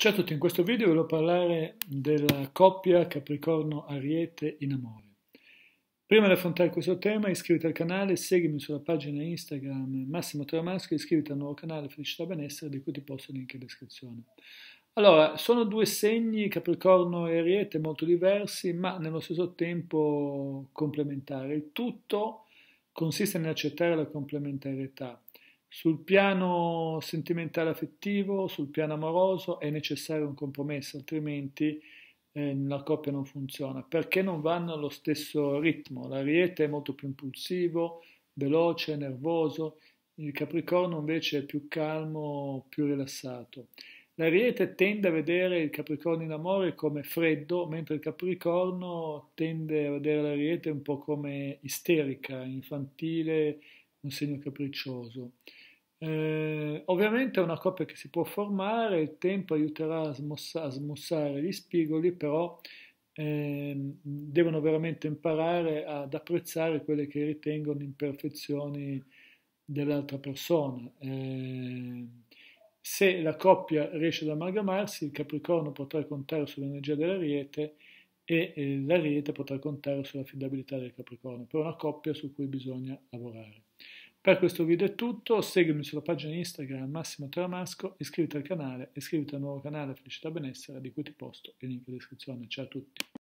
Ciao a tutti, in questo video voglio parlare della coppia Capricorno-Ariete in amore. Prima di affrontare questo tema iscriviti al canale, seguimi sulla pagina Instagram Massimo Tramasco e iscriviti al nuovo canale Felicità Benessere di cui ti posto il link in descrizione. Allora, sono due segni Capricorno e Ariete molto diversi ma nello stesso tempo complementari. Il tutto consiste nell'accettare la complementarietà sul piano sentimentale affettivo, sul piano amoroso è necessario un compromesso, altrimenti eh, la coppia non funziona, perché non vanno allo stesso ritmo. L'ariete è molto più impulsivo, veloce, nervoso, il capricorno invece è più calmo, più rilassato. L'ariete tende a vedere il capricorno in amore come freddo, mentre il capricorno tende a vedere l'ariete un po' come isterica, infantile, un segno capriccioso. Eh, ovviamente è una coppia che si può formare, il tempo aiuterà a, smossa, a smussare gli spigoli, però eh, devono veramente imparare ad apprezzare quelle che ritengono imperfezioni dell'altra persona. Eh, se la coppia riesce ad amalgamarsi, il Capricorno potrà contare sull'energia dell'Ariete e eh, la rete potrà contare sull'affidabilità del Capricorno, per una coppia su cui bisogna lavorare. Per questo video è tutto, seguimi sulla pagina Instagram Massimo Tramasco, iscriviti al canale, iscriviti al nuovo canale Felicità Benessere di cui ti posto il link in descrizione. Ciao a tutti!